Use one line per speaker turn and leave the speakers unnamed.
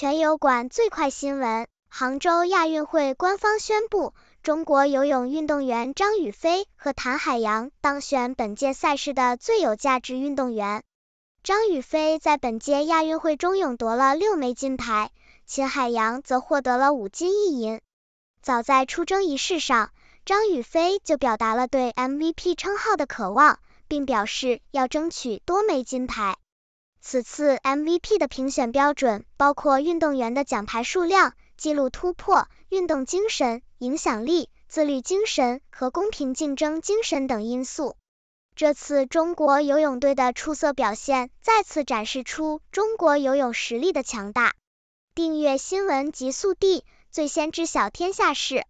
全游馆最快新闻：杭州亚运会官方宣布，中国游泳运动员张雨霏和谭海洋当选本届赛事的最有价值运动员。张雨霏在本届亚运会中勇夺了六枚金牌，秦海洋则获得了五金一银。早在出征仪式上，张雨霏就表达了对 MVP 称号的渴望，并表示要争取多枚金牌。此次 MVP 的评选标准包括运动员的奖牌数量、纪录突破、运动精神、影响力、自律精神和公平竞争精神等因素。这次中国游泳队的出色表现，再次展示出中国游泳实力的强大。订阅新闻极速递，最先知晓天下事。